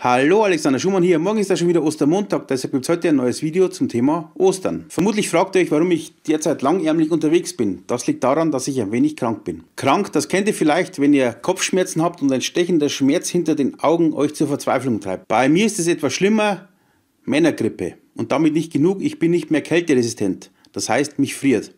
Hallo, Alexander Schumann hier. Morgen ist ja schon wieder Ostermontag, deshalb gibt es heute ein neues Video zum Thema Ostern. Vermutlich fragt ihr euch, warum ich derzeit langärmlich unterwegs bin. Das liegt daran, dass ich ein wenig krank bin. Krank, das kennt ihr vielleicht, wenn ihr Kopfschmerzen habt und ein stechender Schmerz hinter den Augen euch zur Verzweiflung treibt. Bei mir ist es etwas schlimmer, Männergrippe. Und damit nicht genug, ich bin nicht mehr kälteresistent. Das heißt, mich friert.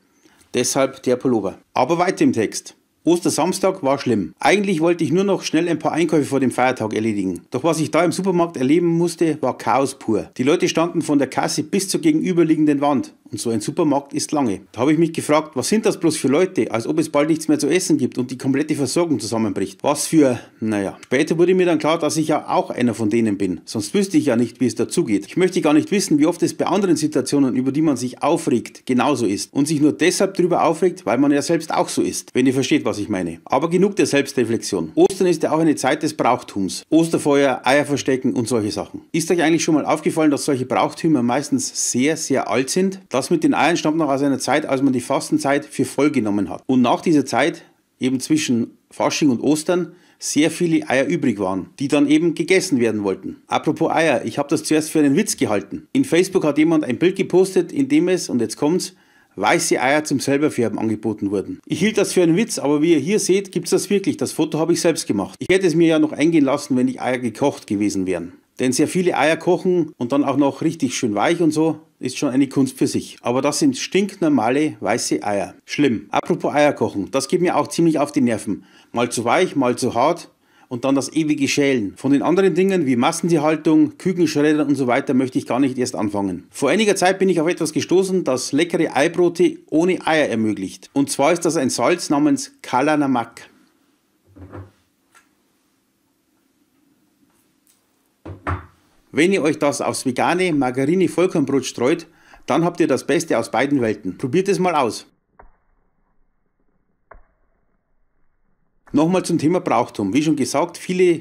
Deshalb der Pullover. Aber weiter im Text. Ostersamstag war schlimm. Eigentlich wollte ich nur noch schnell ein paar Einkäufe vor dem Feiertag erledigen. Doch was ich da im Supermarkt erleben musste, war Chaos pur. Die Leute standen von der Kasse bis zur gegenüberliegenden Wand. Und so ein Supermarkt ist lange. Da habe ich mich gefragt, was sind das bloß für Leute, als ob es bald nichts mehr zu essen gibt und die komplette Versorgung zusammenbricht. Was für, naja. Später wurde mir dann klar, dass ich ja auch einer von denen bin. Sonst wüsste ich ja nicht, wie es dazugeht. Ich möchte gar nicht wissen, wie oft es bei anderen Situationen, über die man sich aufregt, genauso ist. Und sich nur deshalb darüber aufregt, weil man ja selbst auch so ist. Wenn ihr versteht, was ich meine. Aber genug der Selbstreflexion. Ostern ist ja auch eine Zeit des Brauchtums. Osterfeuer, Eier verstecken und solche Sachen. Ist euch eigentlich schon mal aufgefallen, dass solche Brauchtümer meistens sehr, sehr alt sind? Das mit den Eiern stammt noch aus einer Zeit, als man die Fastenzeit für voll genommen hat. Und nach dieser Zeit, eben zwischen Fasching und Ostern, sehr viele Eier übrig waren, die dann eben gegessen werden wollten. Apropos Eier, ich habe das zuerst für einen Witz gehalten. In Facebook hat jemand ein Bild gepostet, in dem es, und jetzt kommt's, weiße Eier zum selberfärben angeboten wurden. Ich hielt das für einen Witz, aber wie ihr hier seht, gibt es das wirklich. Das Foto habe ich selbst gemacht. Ich hätte es mir ja noch eingehen lassen, wenn die Eier gekocht gewesen wären. Denn sehr viele Eier kochen und dann auch noch richtig schön weich und so, ist schon eine Kunst für sich. Aber das sind stinknormale weiße Eier. Schlimm. Apropos Eier kochen, das geht mir auch ziemlich auf die Nerven. Mal zu weich, mal zu hart und dann das ewige Schälen. Von den anderen Dingen wie Massentierhaltung, Kükenschreddern und so weiter möchte ich gar nicht erst anfangen. Vor einiger Zeit bin ich auf etwas gestoßen, das leckere Eibrote ohne Eier ermöglicht. Und zwar ist das ein Salz namens Kalanamak. Wenn ihr euch das aufs vegane Margarine Vollkornbrot streut, dann habt ihr das Beste aus beiden Welten. Probiert es mal aus. Nochmal zum Thema Brauchtum. Wie schon gesagt, viele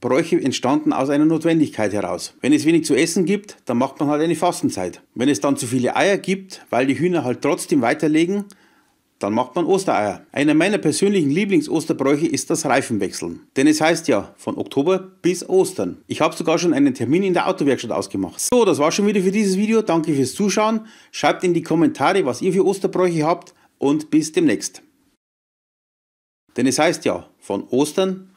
Bräuche entstanden aus einer Notwendigkeit heraus. Wenn es wenig zu essen gibt, dann macht man halt eine Fastenzeit. Wenn es dann zu viele Eier gibt, weil die Hühner halt trotzdem weiterlegen, dann macht man Ostereier. Einer meiner persönlichen Lieblingsosterbräuche ist das Reifenwechseln. Denn es heißt ja, von Oktober bis Ostern. Ich habe sogar schon einen Termin in der Autowerkstatt ausgemacht. So, das war schon wieder für dieses Video. Danke fürs Zuschauen. Schreibt in die Kommentare, was ihr für Osterbräuche habt und bis demnächst. Denn es heißt ja, von Ostern